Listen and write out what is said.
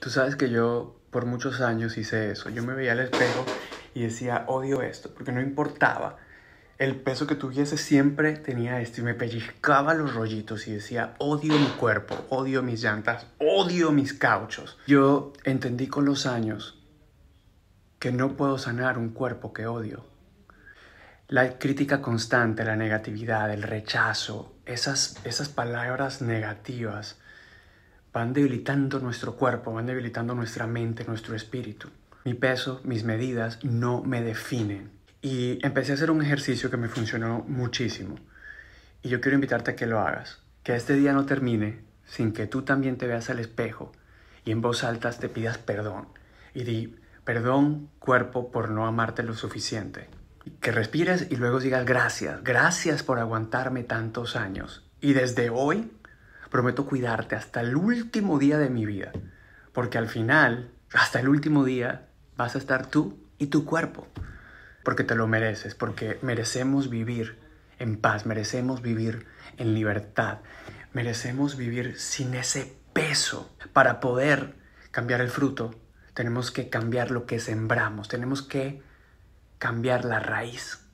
Tú sabes que yo por muchos años hice eso. Yo me veía al espejo y decía, odio esto, porque no importaba el peso que tuviese, siempre tenía esto y me pellizcaba los rollitos y decía, odio mi cuerpo, odio mis llantas, odio mis cauchos. Yo entendí con los años que no puedo sanar un cuerpo que odio. La crítica constante, la negatividad, el rechazo, esas, esas palabras negativas van debilitando nuestro cuerpo, van debilitando nuestra mente, nuestro espíritu. Mi peso, mis medidas no me definen. Y empecé a hacer un ejercicio que me funcionó muchísimo. Y yo quiero invitarte a que lo hagas. Que este día no termine sin que tú también te veas al espejo y en voz alta te pidas perdón. Y di, perdón cuerpo por no amarte lo suficiente. Que respires y luego digas gracias, gracias por aguantarme tantos años. Y desde hoy Prometo cuidarte hasta el último día de mi vida. Porque al final, hasta el último día, vas a estar tú y tu cuerpo. Porque te lo mereces, porque merecemos vivir en paz, merecemos vivir en libertad, merecemos vivir sin ese peso. Para poder cambiar el fruto, tenemos que cambiar lo que sembramos, tenemos que cambiar la raíz.